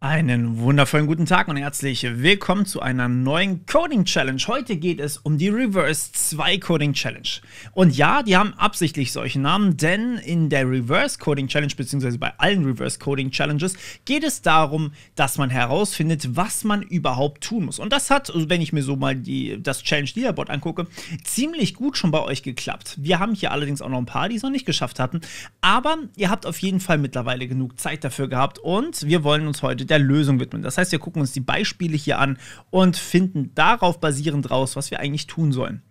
Einen wundervollen guten Tag und herzlich willkommen zu einer neuen Coding Challenge. Heute geht es um die Reverse 2 Coding Challenge. Und ja, die haben absichtlich solchen Namen, denn in der Reverse Coding Challenge beziehungsweise bei allen Reverse Coding Challenges geht es darum, dass man herausfindet, was man überhaupt tun muss. Und das hat, also wenn ich mir so mal die, das Challenge Leaderboard angucke, ziemlich gut schon bei euch geklappt. Wir haben hier allerdings auch noch ein paar, die es noch nicht geschafft hatten. Aber ihr habt auf jeden Fall mittlerweile genug Zeit dafür gehabt und wir wollen uns heute der Lösung widmen. Das heißt, wir gucken uns die Beispiele hier an und finden darauf basierend raus, was wir eigentlich tun sollen.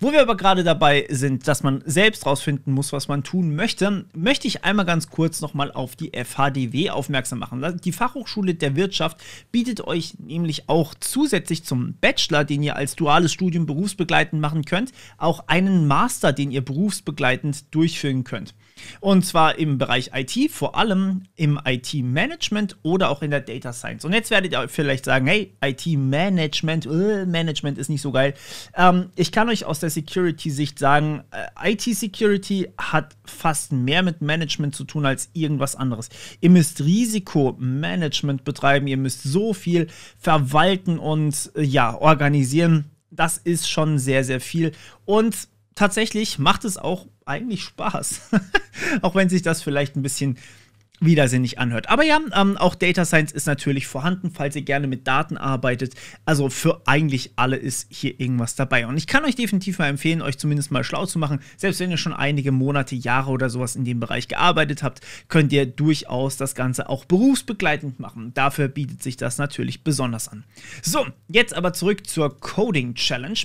Wo wir aber gerade dabei sind, dass man selbst rausfinden muss, was man tun möchte, möchte ich einmal ganz kurz nochmal auf die FHDW aufmerksam machen. Die Fachhochschule der Wirtschaft bietet euch nämlich auch zusätzlich zum Bachelor, den ihr als duales Studium berufsbegleitend machen könnt, auch einen Master, den ihr berufsbegleitend durchführen könnt. Und zwar im Bereich IT, vor allem im IT-Management oder auch in der Data Science. Und jetzt werdet ihr vielleicht sagen, hey, IT-Management, äh, Management ist nicht so geil. Ähm, ich kann euch aus der Security-Sicht sagen, äh, IT-Security hat fast mehr mit Management zu tun als irgendwas anderes. Ihr müsst Risikomanagement betreiben, ihr müsst so viel verwalten und äh, ja, organisieren. Das ist schon sehr, sehr viel. Und tatsächlich macht es auch eigentlich Spaß. auch wenn sich das vielleicht ein bisschen widersinnig anhört. Aber ja, ähm, auch Data Science ist natürlich vorhanden, falls ihr gerne mit Daten arbeitet. Also für eigentlich alle ist hier irgendwas dabei. Und ich kann euch definitiv mal empfehlen, euch zumindest mal schlau zu machen. Selbst wenn ihr schon einige Monate, Jahre oder sowas in dem Bereich gearbeitet habt, könnt ihr durchaus das Ganze auch berufsbegleitend machen. Dafür bietet sich das natürlich besonders an. So, jetzt aber zurück zur Coding Challenge.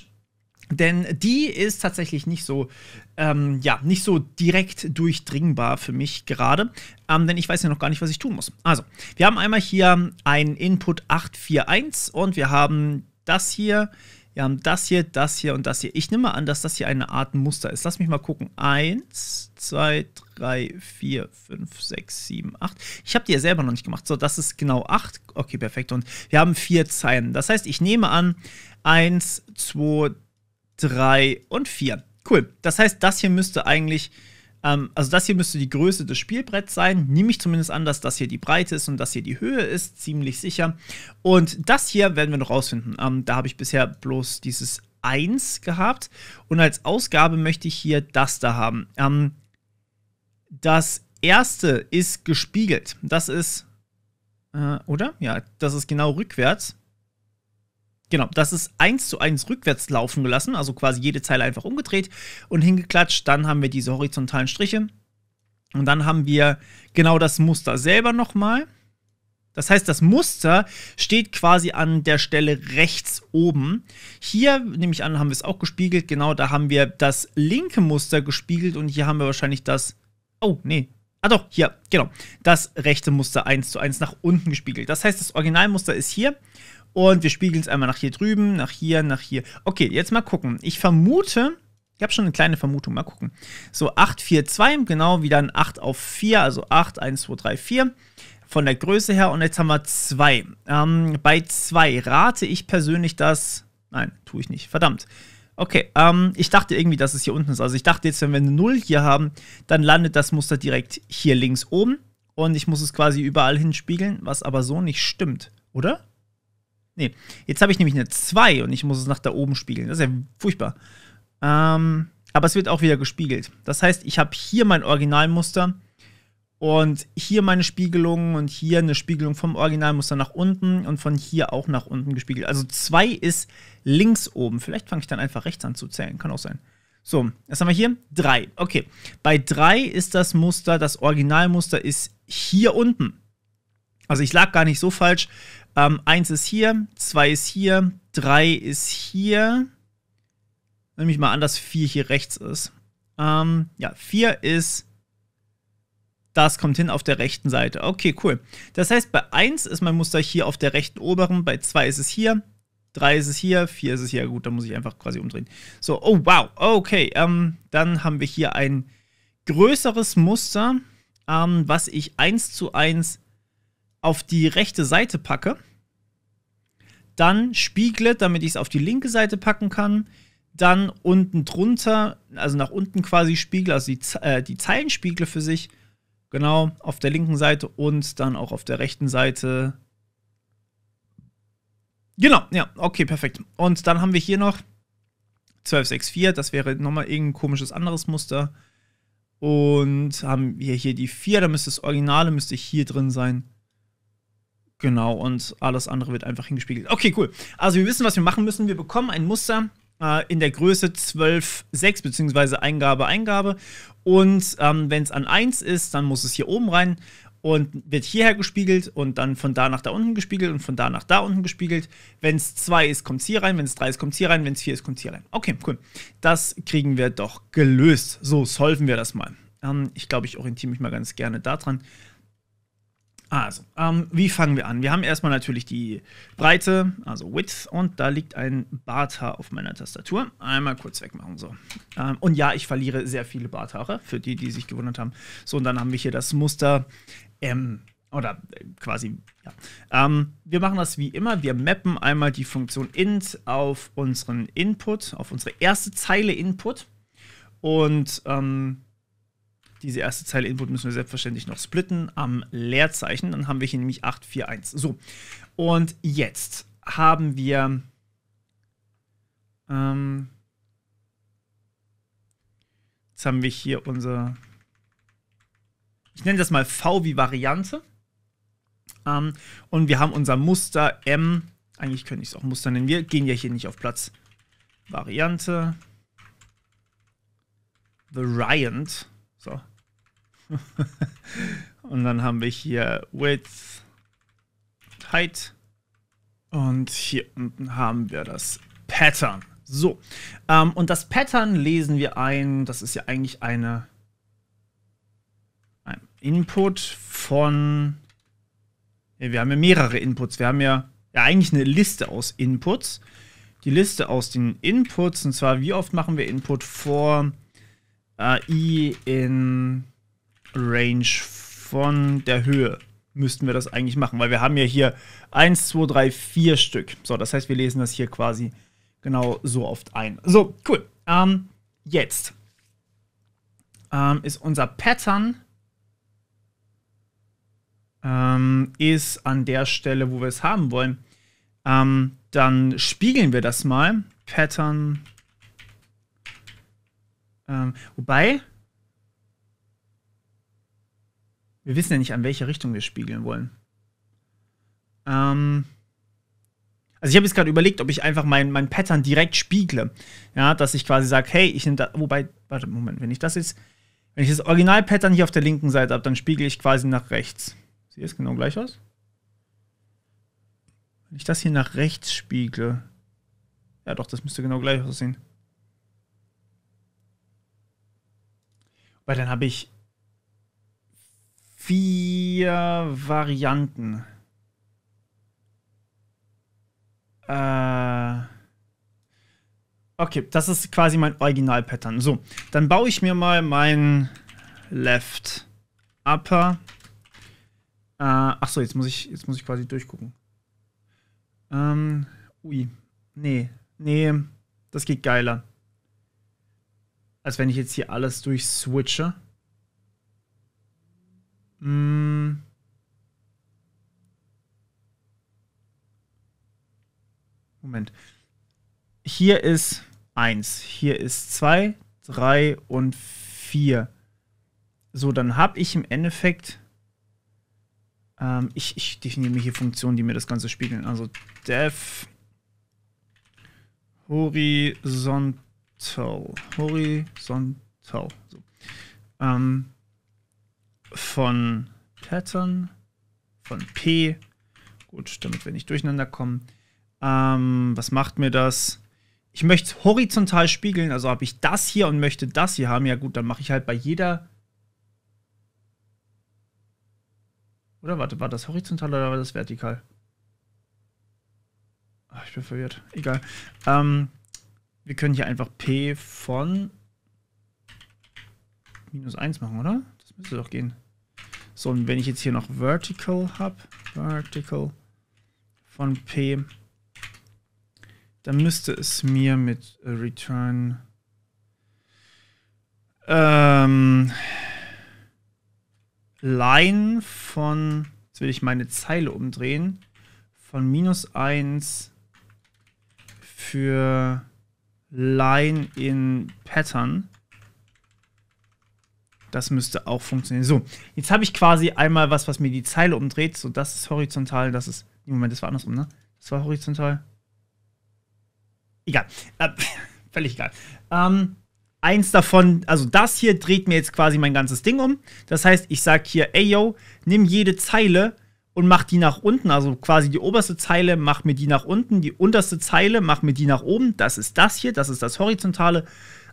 Denn die ist tatsächlich nicht so, ähm, ja, nicht so direkt durchdringbar für mich gerade. Ähm, denn ich weiß ja noch gar nicht, was ich tun muss. Also, wir haben einmal hier ein Input 841 und wir haben das hier. Wir haben das hier, das hier und das hier. Ich nehme an, dass das hier eine Art Muster ist. Lass mich mal gucken. 1, 2, 3, 4, 5, 6, 7, 8. Ich habe die ja selber noch nicht gemacht. So, das ist genau 8. Okay, perfekt. Und wir haben vier Zeilen. Das heißt, ich nehme an, 1, 2, 3. 3 und 4. Cool. Das heißt, das hier müsste eigentlich, ähm, also das hier müsste die Größe des Spielbretts sein. Nehme ich zumindest an, dass das hier die Breite ist und das hier die Höhe ist, ziemlich sicher. Und das hier werden wir noch rausfinden. Ähm, da habe ich bisher bloß dieses 1 gehabt. Und als Ausgabe möchte ich hier das da haben. Ähm, das erste ist gespiegelt. Das ist, äh, oder? Ja, das ist genau rückwärts. Genau, das ist eins zu eins rückwärts laufen gelassen, also quasi jede Zeile einfach umgedreht und hingeklatscht. Dann haben wir diese horizontalen Striche. Und dann haben wir genau das Muster selber nochmal. Das heißt, das Muster steht quasi an der Stelle rechts oben. Hier, nehme ich an, haben wir es auch gespiegelt. Genau, da haben wir das linke Muster gespiegelt und hier haben wir wahrscheinlich das. Oh, nee. Ah doch, hier, genau. Das rechte Muster 1 zu 1 nach unten gespiegelt. Das heißt, das Originalmuster ist hier und wir spiegeln es einmal nach hier drüben, nach hier, nach hier. Okay, jetzt mal gucken. Ich vermute, ich habe schon eine kleine Vermutung, mal gucken. So 8, 4, 2, genau wieder ein 8 auf 4, also 8, 1, 2, 3, 4 von der Größe her. Und jetzt haben wir 2. Ähm, bei 2 rate ich persönlich, dass... Nein, tue ich nicht, verdammt. Okay, ähm, ich dachte irgendwie, dass es hier unten ist. Also ich dachte jetzt, wenn wir eine 0 hier haben, dann landet das Muster direkt hier links oben. Und ich muss es quasi überall hinspiegeln, was aber so nicht stimmt, oder? Nee, jetzt habe ich nämlich eine 2 und ich muss es nach da oben spiegeln. Das ist ja furchtbar. Ähm, aber es wird auch wieder gespiegelt. Das heißt, ich habe hier mein Originalmuster und hier meine Spiegelung und hier eine Spiegelung vom Originalmuster nach unten und von hier auch nach unten gespiegelt. Also 2 ist links oben. Vielleicht fange ich dann einfach rechts an zu zählen. Kann auch sein. So, was haben wir hier? 3. Okay. Bei 3 ist das Muster, das Originalmuster ist hier unten. Also ich lag gar nicht so falsch. Ähm, eins ist hier, zwei ist hier, drei ist hier. Nehme ich mal an, dass vier hier rechts ist. Ähm, ja, vier ist. Das kommt hin auf der rechten Seite. Okay, cool. Das heißt, bei 1 ist mein Muster hier auf der rechten oberen, bei 2 ist es hier, 3 ist es hier, 4 ist es hier. Gut, dann muss ich einfach quasi umdrehen. So, oh wow, okay. Ähm, dann haben wir hier ein größeres Muster, ähm, was ich 1 zu 1 auf die rechte Seite packe dann spiegle, damit ich es auf die linke Seite packen kann. Dann unten drunter, also nach unten quasi spiegle, also die, äh, die Zeilenspiegel für sich. Genau, auf der linken Seite und dann auch auf der rechten Seite. Genau, ja, okay, perfekt. Und dann haben wir hier noch 1264, das wäre nochmal irgendein komisches anderes Muster. Und haben wir hier die 4, da müsste das Originale müsste hier drin sein. Genau, und alles andere wird einfach hingespiegelt. Okay, cool. Also wir wissen, was wir machen müssen. Wir bekommen ein Muster äh, in der Größe 12,6 bzw. Eingabe, Eingabe. Und ähm, wenn es an 1 ist, dann muss es hier oben rein und wird hierher gespiegelt und dann von da nach da unten gespiegelt und von da nach da unten gespiegelt. Wenn es 2 ist, kommt es hier rein, wenn es 3 ist, kommt es hier rein, wenn es 4 ist, kommt es hier rein. Okay, cool. Das kriegen wir doch gelöst. So, solven wir das mal. Ähm, ich glaube, ich orientiere mich mal ganz gerne daran. Also, ähm, wie fangen wir an? Wir haben erstmal natürlich die Breite, also Width, und da liegt ein Barthaar auf meiner Tastatur. Einmal kurz wegmachen, so. Ähm, und ja, ich verliere sehr viele Barthaare, für die, die sich gewundert haben. So, und dann haben wir hier das Muster M, oder äh, quasi, ja. Ähm, wir machen das wie immer. Wir mappen einmal die Funktion int auf unseren Input, auf unsere erste Zeile Input. Und ähm, diese erste Zeile Input müssen wir selbstverständlich noch splitten am Leerzeichen. Dann haben wir hier nämlich 841. So, und jetzt haben wir... Ähm, jetzt haben wir hier unser... Ich nenne das mal V wie Variante. Ähm, und wir haben unser Muster M. Eigentlich könnte ich es auch Muster nennen. Wir gehen ja hier nicht auf Platz. Variante. Variant. So, und dann haben wir hier Width, Height und hier unten haben wir das Pattern. So, ähm, und das Pattern lesen wir ein, das ist ja eigentlich eine, ein Input von, ja, wir haben ja mehrere Inputs, wir haben ja, ja eigentlich eine Liste aus Inputs. Die Liste aus den Inputs, und zwar wie oft machen wir Input vor äh, i in Range von der Höhe müssten wir das eigentlich machen, weil wir haben ja hier 1, 2, 3, 4 Stück. So, das heißt, wir lesen das hier quasi genau so oft ein. So, cool. Ähm, jetzt ähm, ist unser Pattern ähm, ist an der Stelle, wo wir es haben wollen. Ähm, dann spiegeln wir das mal. Pattern. Ähm, wobei, wir wissen ja nicht, an welche Richtung wir spiegeln wollen. Ähm, also ich habe jetzt gerade überlegt, ob ich einfach mein, mein Pattern direkt spiegle. Ja, dass ich quasi sage, hey, ich nehme da, wobei, warte, Moment, wenn ich das jetzt, wenn ich das Original-Pattern hier auf der linken Seite habe, dann spiegle ich quasi nach rechts. Sieht es genau gleich aus? Wenn ich das hier nach rechts spiegle, ja doch, das müsste genau gleich aussehen. Weil dann habe ich vier Varianten. Äh. Okay, das ist quasi mein Original-Pattern. So, dann baue ich mir mal mein Left Upper. Äh, achso, jetzt muss ich, jetzt muss ich quasi durchgucken. Ähm, ui. Nee, nee, das geht geiler. Als wenn ich jetzt hier alles durchswitche. Mm. Moment. Hier ist 1, hier ist 2, 3 und 4. So, dann habe ich im Endeffekt. Ähm, ich, ich definiere mir hier Funktionen, die mir das Ganze spiegeln. Also def horizontal. Horizontal. So. Ähm, von Pattern, von P. Gut, damit wir nicht durcheinander kommen. Ähm, was macht mir das? Ich möchte es horizontal spiegeln, also habe ich das hier und möchte das hier haben. Ja gut, dann mache ich halt bei jeder... Oder warte, war das horizontal oder war das vertikal? Ach, ich bin verwirrt. Egal. Ähm, wir können hier einfach P von minus 1 machen, oder? Müsste doch gehen. So, und wenn ich jetzt hier noch Vertical habe, Vertical von P, dann müsste es mir mit äh, Return ähm, Line von, jetzt will ich meine Zeile umdrehen, von minus 1 für Line in Pattern das müsste auch funktionieren. So, jetzt habe ich quasi einmal was, was mir die Zeile umdreht. So, das ist horizontal, das ist. Moment, das war andersrum, ne? Das war horizontal. Egal. Äh, völlig egal. Ähm, eins davon, also das hier dreht mir jetzt quasi mein ganzes Ding um. Das heißt, ich sage hier, ey yo, nimm jede Zeile und mach die nach unten. Also quasi die oberste Zeile, mach mir die nach unten. Die unterste Zeile, mach mir die nach oben. Das ist das hier, das ist das Horizontale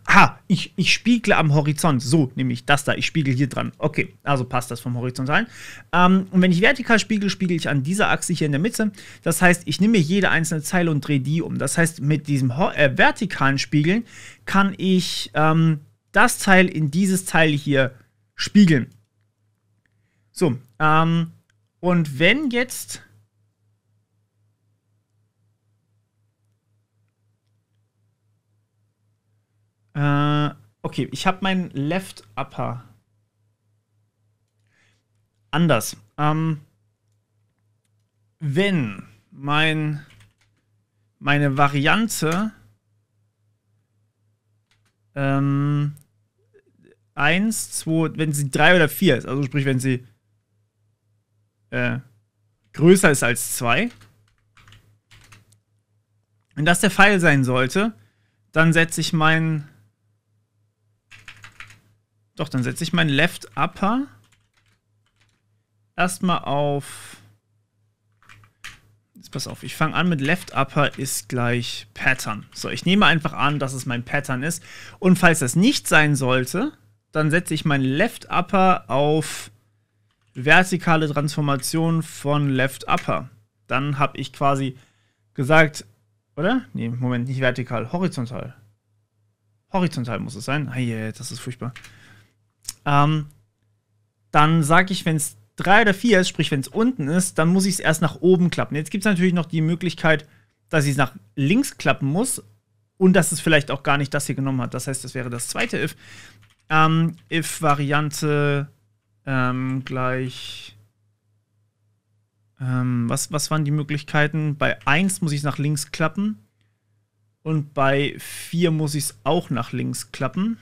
aha, ich, ich spiegle am Horizont. So, nämlich das da. Ich spiegel hier dran. Okay, also passt das vom Horizontalen. Ähm, und wenn ich vertikal spiegel, spiegel ich an dieser Achse hier in der Mitte. Das heißt, ich nehme jede einzelne Zeile und drehe die um. Das heißt, mit diesem äh, vertikalen Spiegeln kann ich ähm, das Teil in dieses Teil hier spiegeln. So, ähm, und wenn jetzt Äh, okay, ich habe mein Left Upper. Anders. Ähm, wenn mein, meine Variante ähm, 1, 2, wenn sie 3 oder 4 ist, also sprich, wenn sie äh, größer ist als 2, wenn das der Pfeil sein sollte, dann setze ich meinen doch, dann setze ich mein Left Upper erstmal auf. Jetzt pass auf, ich fange an mit Left Upper ist gleich Pattern. So, ich nehme einfach an, dass es mein Pattern ist. Und falls das nicht sein sollte, dann setze ich mein Left Upper auf vertikale Transformation von Left Upper. Dann habe ich quasi gesagt, oder? Nee, Moment, nicht vertikal, horizontal. Horizontal muss es sein. Ah, das ist furchtbar ähm, dann sage ich, wenn es 3 oder 4 ist, sprich wenn es unten ist, dann muss ich es erst nach oben klappen. Jetzt gibt es natürlich noch die Möglichkeit, dass ich es nach links klappen muss und dass es vielleicht auch gar nicht das hier genommen hat. Das heißt, das wäre das zweite if. Ähm, if-Variante ähm, gleich. Ähm, was, was waren die Möglichkeiten? Bei 1 muss ich es nach links klappen. Und bei 4 muss ich es auch nach links klappen.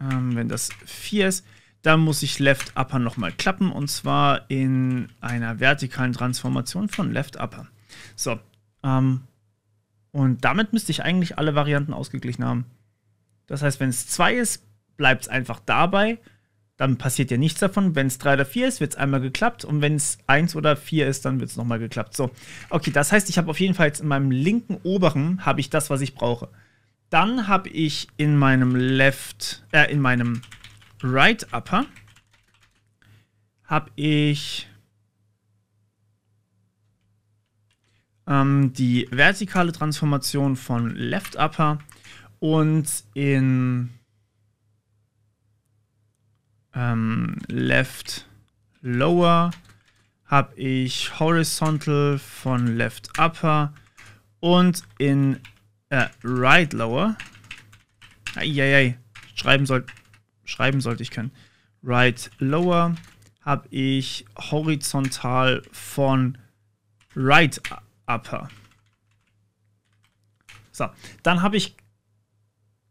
Ähm, wenn das 4 ist, dann muss ich Left Upper nochmal klappen und zwar in einer vertikalen Transformation von Left Upper. So, ähm, und damit müsste ich eigentlich alle Varianten ausgeglichen haben. Das heißt, wenn es 2 ist, bleibt es einfach dabei. Dann passiert ja nichts davon. Wenn es 3 oder 4 ist, wird es einmal geklappt. Und wenn es 1 oder 4 ist, dann wird es nochmal geklappt. So, okay, das heißt, ich habe auf jeden Fall jetzt in meinem linken oberen, habe ich das, was ich brauche. Dann habe ich in meinem Left, äh, in meinem Right Upper habe ich ähm, die vertikale Transformation von Left Upper und in ähm, Left Lower habe ich Horizontal von Left Upper und in äh, right lower. Eieiei. Schreiben, soll, schreiben sollte ich können. Right lower habe ich horizontal von right upper. So, dann habe ich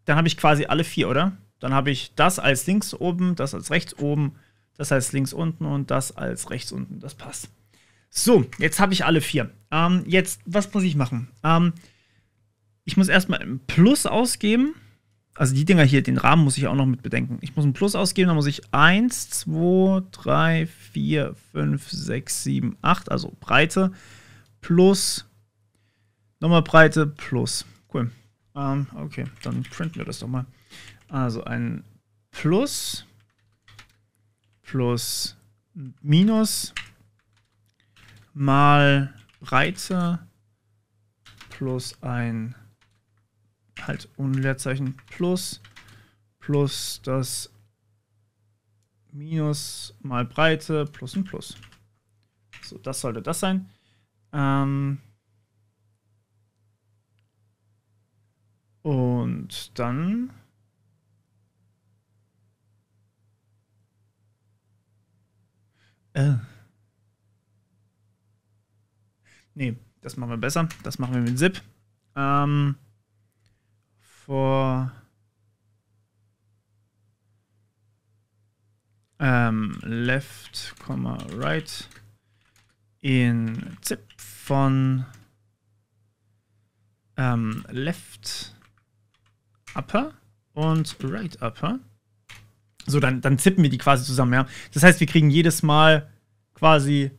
dann habe ich quasi alle vier, oder? Dann habe ich das als links oben, das als rechts oben, das als links unten und das als rechts unten. Das passt. So, jetzt habe ich alle vier. Ähm, jetzt, was muss ich machen? Ähm, ich muss erstmal ein Plus ausgeben. Also die Dinger hier, den Rahmen muss ich auch noch mit bedenken. Ich muss ein Plus ausgeben, dann muss ich 1, 2, 3, 4, 5, 6, 7, 8, also Breite plus nochmal Breite plus. Cool. Ähm, okay, dann printen wir das doch mal. Also ein Plus plus Minus mal Breite plus ein halt ohne Leerzeichen plus plus das Minus mal Breite plus ein Plus. So, das sollte das sein. Ähm Und dann Äh. Nee, das machen wir besser. Das machen wir mit ZIP. Ähm, vor ähm, left, right in zip von ähm, left upper und right upper. So, dann, dann zippen wir die quasi zusammen, ja. Das heißt, wir kriegen jedes Mal quasi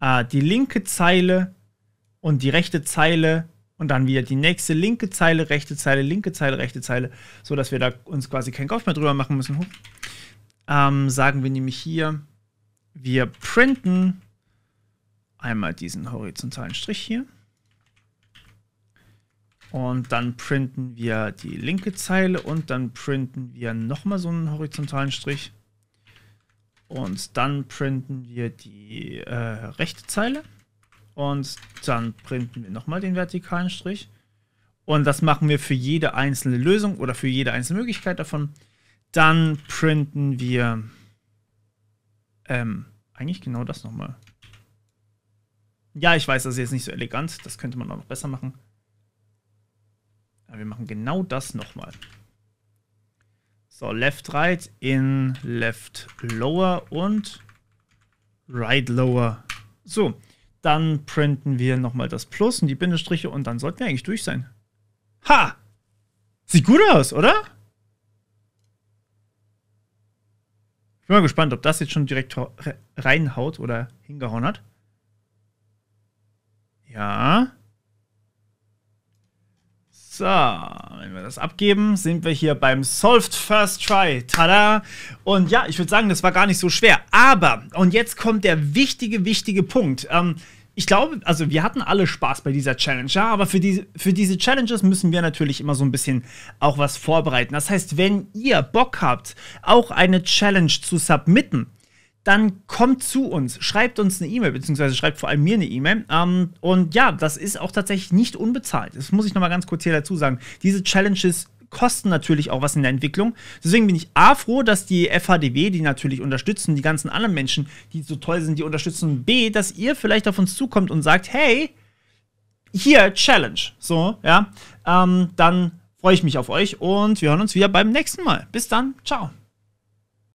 äh, die linke Zeile und die rechte Zeile und dann wieder die nächste linke Zeile, rechte Zeile, linke Zeile, rechte Zeile, so dass wir da uns quasi keinen Kopf mehr drüber machen müssen. Ähm, sagen wir nämlich hier, wir printen einmal diesen horizontalen Strich hier und dann printen wir die linke Zeile und dann printen wir nochmal so einen horizontalen Strich und dann printen wir die äh, rechte Zeile und dann printen wir nochmal den vertikalen Strich. Und das machen wir für jede einzelne Lösung oder für jede einzelne Möglichkeit davon. Dann printen wir ähm, eigentlich genau das nochmal. Ja, ich weiß, das ist jetzt nicht so elegant. Das könnte man auch noch besser machen. Aber wir machen genau das nochmal. So, left right in left lower und right lower. So, dann printen wir nochmal das Plus und die Bindestriche und dann sollten wir eigentlich durch sein. Ha! Sieht gut aus, oder? Ich bin mal gespannt, ob das jetzt schon direkt reinhaut oder hingehauen hat. Ja. So, wenn wir das abgeben, sind wir hier beim Solved First Try. Tada! Und ja, ich würde sagen, das war gar nicht so schwer. Aber, und jetzt kommt der wichtige, wichtige Punkt. Ähm, ich glaube, also wir hatten alle Spaß bei dieser Challenge, ja, aber für, die, für diese Challenges müssen wir natürlich immer so ein bisschen auch was vorbereiten. Das heißt, wenn ihr Bock habt, auch eine Challenge zu submitten, dann kommt zu uns, schreibt uns eine E-Mail, beziehungsweise schreibt vor allem mir eine E-Mail. Ähm, und ja, das ist auch tatsächlich nicht unbezahlt. Das muss ich nochmal ganz kurz hier dazu sagen. Diese Challenges kosten natürlich auch was in der Entwicklung. Deswegen bin ich A froh, dass die FHDW die natürlich unterstützen, die ganzen anderen Menschen, die so toll sind, die unterstützen. B, dass ihr vielleicht auf uns zukommt und sagt, hey, hier, Challenge. So, ja. Ähm, dann freue ich mich auf euch und wir hören uns wieder beim nächsten Mal. Bis dann, ciao.